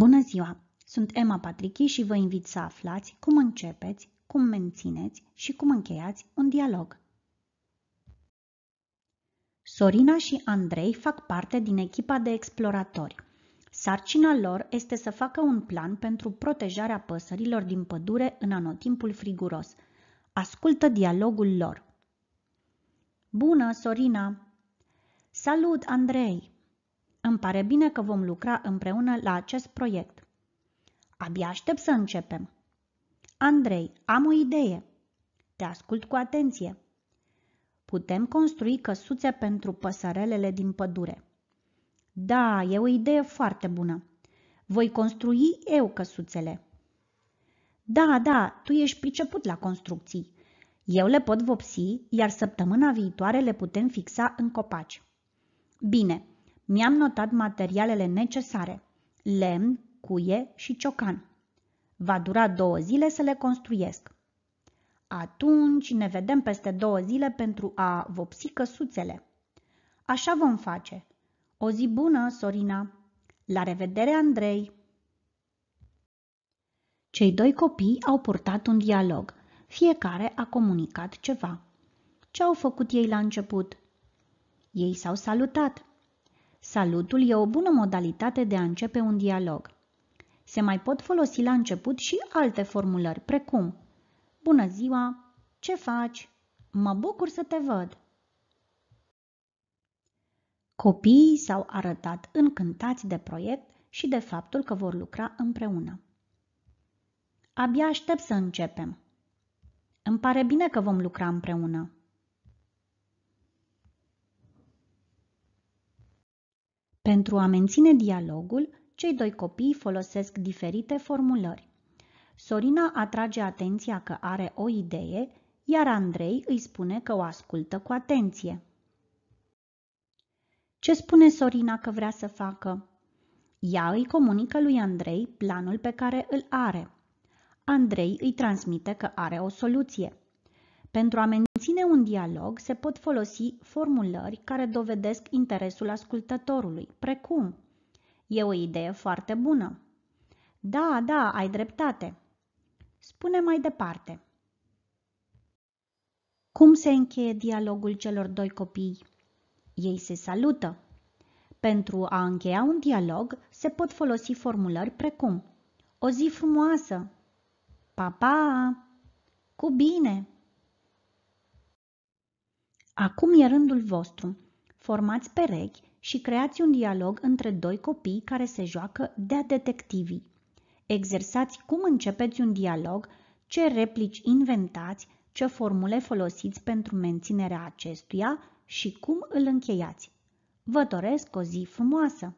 Bună ziua! Sunt Emma Patrichi și vă invit să aflați cum începeți, cum mențineți și cum încheiați un dialog. Sorina și Andrei fac parte din echipa de exploratori. Sarcina lor este să facă un plan pentru protejarea păsărilor din pădure în anotimpul friguros. Ascultă dialogul lor. Bună, Sorina! Salut, Andrei! Îmi pare bine că vom lucra împreună la acest proiect. Abia aștept să începem. Andrei, am o idee. Te ascult cu atenție. Putem construi căsuțe pentru păsărelele din pădure. Da, e o idee foarte bună. Voi construi eu căsuțele. Da, da, tu ești priceput la construcții. Eu le pot vopsi, iar săptămâna viitoare le putem fixa în copaci. Bine, mi-am notat materialele necesare, lemn, cuie și ciocan. Va dura două zile să le construiesc. Atunci ne vedem peste două zile pentru a vopsi căsuțele. Așa vom face. O zi bună, Sorina! La revedere, Andrei! Cei doi copii au purtat un dialog. Fiecare a comunicat ceva. Ce au făcut ei la început? Ei s-au salutat. Salutul e o bună modalitate de a începe un dialog. Se mai pot folosi la început și alte formulări, precum Bună ziua! Ce faci? Mă bucur să te văd! Copiii s-au arătat încântați de proiect și de faptul că vor lucra împreună. Abia aștept să începem. Îmi pare bine că vom lucra împreună. Pentru a menține dialogul, cei doi copii folosesc diferite formulări. Sorina atrage atenția că are o idee, iar Andrei îi spune că o ascultă cu atenție. Ce spune Sorina că vrea să facă? Ea îi comunică lui Andrei planul pe care îl are. Andrei îi transmite că are o soluție. Pentru a menține un dialog, se pot folosi formulări care dovedesc interesul ascultătorului, precum E o idee foarte bună. Da, da, ai dreptate. Spune mai departe. Cum se încheie dialogul celor doi copii? Ei se salută. Pentru a încheia un dialog, se pot folosi formulări precum O zi frumoasă! Pa, pa! Cu bine! Acum e rândul vostru. Formați perechi și creați un dialog între doi copii care se joacă de-a detectivii. Exersați cum începeți un dialog, ce replici inventați, ce formule folosiți pentru menținerea acestuia și cum îl încheiați. Vă doresc o zi frumoasă!